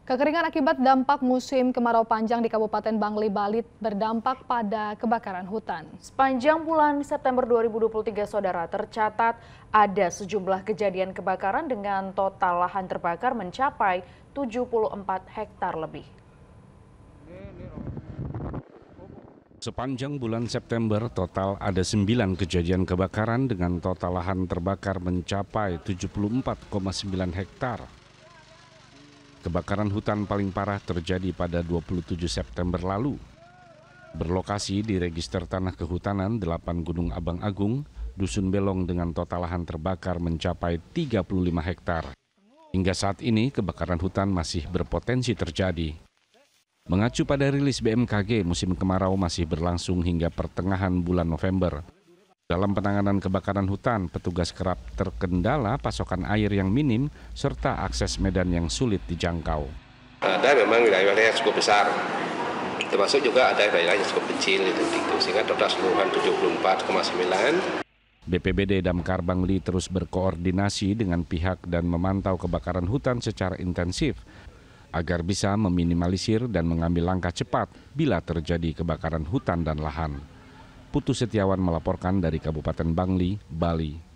Kekeringan akibat dampak musim kemarau panjang di Kabupaten Bangli, Bali berdampak pada kebakaran hutan. Sepanjang bulan September 2023, Saudara, tercatat ada sejumlah kejadian kebakaran dengan total lahan terbakar mencapai 74 hektar lebih. Sepanjang bulan September, total ada 9 kejadian kebakaran dengan total lahan terbakar mencapai 74,9 hektar. Kebakaran hutan paling parah terjadi pada 27 September lalu. Berlokasi di Register Tanah Kehutanan 8 Gunung Abang Agung, Dusun Belong dengan total lahan terbakar mencapai 35 hektar. Hingga saat ini kebakaran hutan masih berpotensi terjadi. Mengacu pada rilis BMKG, musim kemarau masih berlangsung hingga pertengahan bulan November. Dalam penanganan kebakaran hutan, petugas kerap terkendala pasokan air yang minim serta akses medan yang sulit dijangkau. Ada memang wilayah-wilayah yang cukup besar, termasuk juga ada wilayah yang cukup kecil, gitu, sehingga total seluruhan 74,9. BPBD Damkar Bangli terus berkoordinasi dengan pihak dan memantau kebakaran hutan secara intensif agar bisa meminimalisir dan mengambil langkah cepat bila terjadi kebakaran hutan dan lahan. Putu Setiawan melaporkan dari Kabupaten Bangli, Bali,